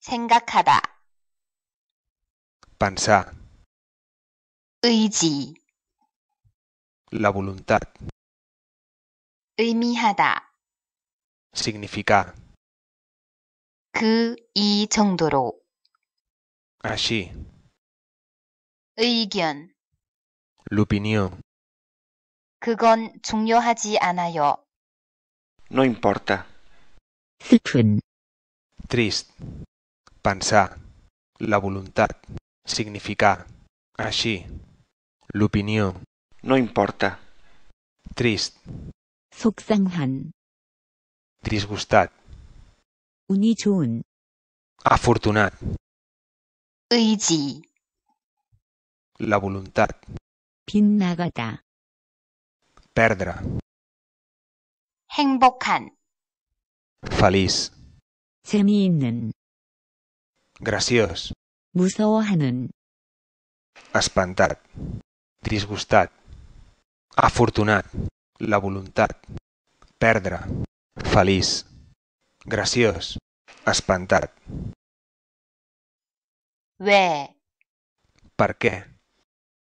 생각하다. pensar, 의지, la voluntad, 의미하다. significar, 그, 이 정도로. allí, 의견, la opinión, 그건 중요하지 않아요. No importa. 슬픈, triste, Pensar, la voluntat, significar, així, l'opinió. No importa. Trist. Sucsanghan. disgustat. 운이 좋은. afortunat. Uiji. la voluntat. 빗나가다. perdre. 행복한. feliç. 재미있는 graciós, 무서워하는, espantat, disgustat, afortunat, la voluntat, perdre, feliç, graciós, espantat. 왜? Per què?